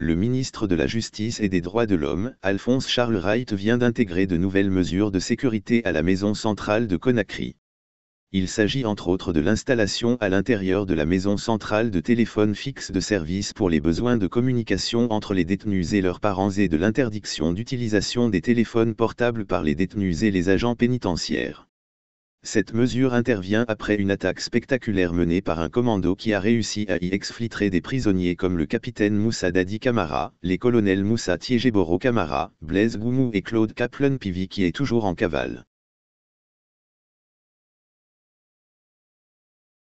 le ministre de la Justice et des Droits de l'Homme, Alphonse Charles Wright vient d'intégrer de nouvelles mesures de sécurité à la maison centrale de Conakry. Il s'agit entre autres de l'installation à l'intérieur de la maison centrale de téléphones fixes de service pour les besoins de communication entre les détenus et leurs parents et de l'interdiction d'utilisation des téléphones portables par les détenus et les agents pénitentiaires. Cette mesure intervient après une attaque spectaculaire menée par un commando qui a réussi à y exfiltrer des prisonniers comme le capitaine Moussa Dadi Kamara, les colonels Moussa Tiegeboro Kamara, Blaise Goumou et Claude Kaplan-Pivi qui est toujours en cavale.